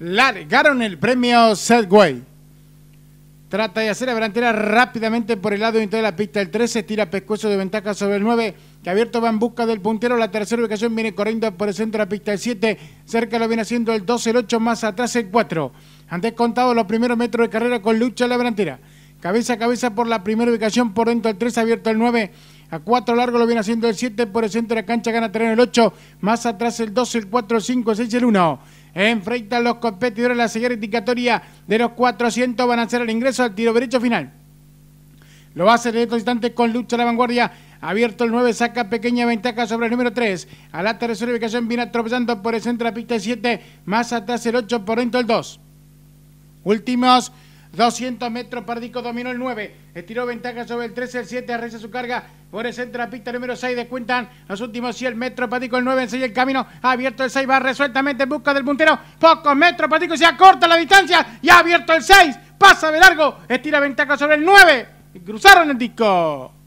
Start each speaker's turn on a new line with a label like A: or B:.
A: largaron el premio Sedway. Trata de hacer la delantera rápidamente por el lado interior de la pista. El 13 tira pescuezo de ventaja sobre el 9. Que abierto va en busca del puntero. La tercera ubicación viene corriendo por el centro de la pista. El 7 cerca lo viene haciendo el 12, el 8 más atrás el 4. Han descontado los primeros metros de carrera con lucha en la delantera. Cabeza a cabeza por la primera ubicación. Por dentro el 3 abierto el 9. A 4 largo lo viene haciendo el 7 por el centro de la cancha. Gana terreno el 8. Más atrás el 12, el 4, el 5, el 6 el 1. Enfrentan los competidores la siguiente indicatoria de los 400. Van a hacer el ingreso al tiro derecho final. Lo hace a hacer en estos con lucha a la vanguardia. Abierto el 9, saca pequeña ventaja sobre el número 3. A la tercera ubicación viene atropellando por el centro de la pista 7. Más atrás el 8, por dentro el 2. Últimos 200 metros, Pardico dominó el 9, estiró ventaja sobre el 13, el 7, arriesga su carga por el centro la pista número 6, descuentan los últimos 100 metros, Pardico el 9, enseña el camino, ha abierto el 6, va resueltamente en busca del puntero, pocos metros, y se acorta la distancia y ha abierto el 6, pasa de largo, estira ventaja sobre el 9, cruzaron el disco.